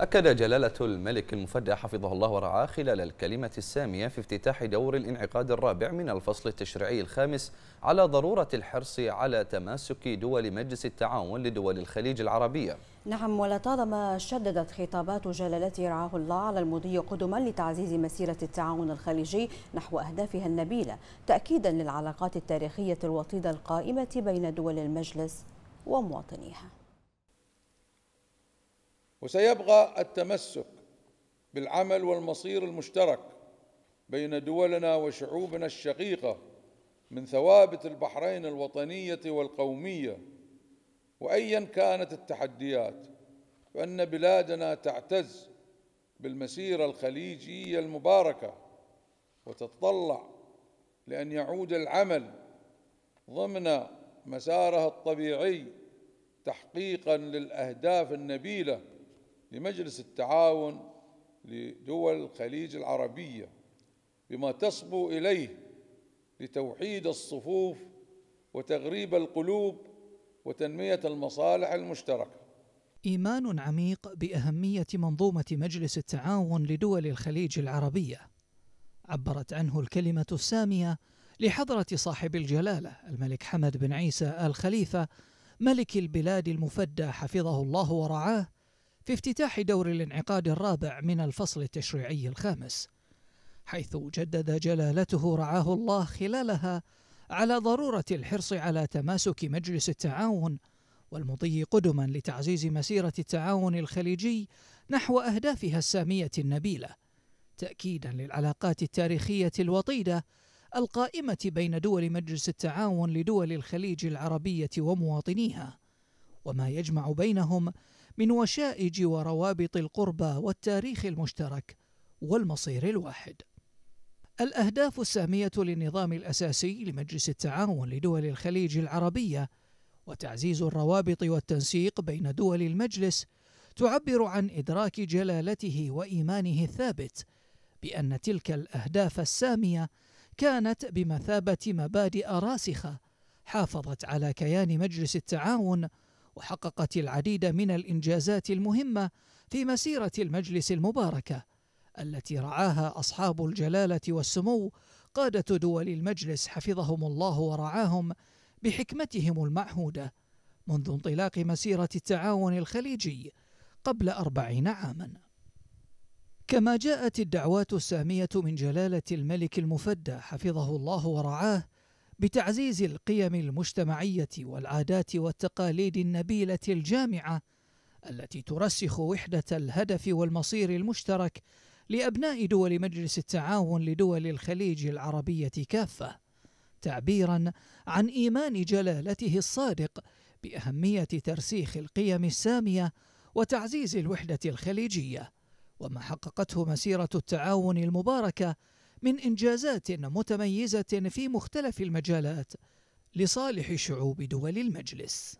أكد جلالة الملك المفدى حفظه الله ورعاه خلال الكلمة السامية في افتتاح دور الانعقاد الرابع من الفصل التشريعي الخامس على ضرورة الحرص على تماسك دول مجلس التعاون لدول الخليج العربية نعم ولطالما شددت خطابات جلالته رعاه الله على المضي قدما لتعزيز مسيرة التعاون الخليجي نحو أهدافها النبيلة تأكيدا للعلاقات التاريخية الوطيدة القائمة بين دول المجلس ومواطنيها وسيبقى التمسك بالعمل والمصير المشترك بين دولنا وشعوبنا الشقيقه من ثوابت البحرين الوطنيه والقوميه وايا كانت التحديات فان بلادنا تعتز بالمسيره الخليجيه المباركه وتتطلع لان يعود العمل ضمن مسارها الطبيعي تحقيقا للاهداف النبيله لمجلس التعاون لدول الخليج العربية بما تصبو إليه لتوحيد الصفوف وتغريب القلوب وتنمية المصالح المشتركة إيمان عميق بأهمية منظومة مجلس التعاون لدول الخليج العربية عبرت عنه الكلمة السامية لحضرة صاحب الجلالة الملك حمد بن عيسى آل خليفة ملك البلاد المفدى حفظه الله ورعاه في افتتاح دور الانعقاد الرابع من الفصل التشريعي الخامس حيث جدد جلالته رعاه الله خلالها على ضروره الحرص على تماسك مجلس التعاون والمضي قدما لتعزيز مسيره التعاون الخليجي نحو اهدافها الساميه النبيله تاكيدا للعلاقات التاريخيه الوطيده القائمه بين دول مجلس التعاون لدول الخليج العربيه ومواطنيها وما يجمع بينهم من وشائج وروابط القربى والتاريخ المشترك والمصير الواحد الأهداف السامية للنظام الأساسي لمجلس التعاون لدول الخليج العربية وتعزيز الروابط والتنسيق بين دول المجلس تعبر عن إدراك جلالته وإيمانه الثابت بأن تلك الأهداف السامية كانت بمثابة مبادئ راسخة حافظت على كيان مجلس التعاون وحققت العديد من الانجازات المهمه في مسيره المجلس المباركه التي رعاها اصحاب الجلاله والسمو قاده دول المجلس حفظهم الله ورعاهم بحكمتهم المعهوده منذ انطلاق مسيره التعاون الخليجي قبل أربعين عاما كما جاءت الدعوات السامية من جلالة الملك المفدى حفظه الله ورعاه بتعزيز القيم المجتمعيه والعادات والتقاليد النبيله الجامعه التي ترسخ وحده الهدف والمصير المشترك لابناء دول مجلس التعاون لدول الخليج العربيه كافه تعبيرا عن ايمان جلالته الصادق باهميه ترسيخ القيم الساميه وتعزيز الوحده الخليجيه وما حققته مسيره التعاون المباركه من إنجازات متميزة في مختلف المجالات لصالح شعوب دول المجلس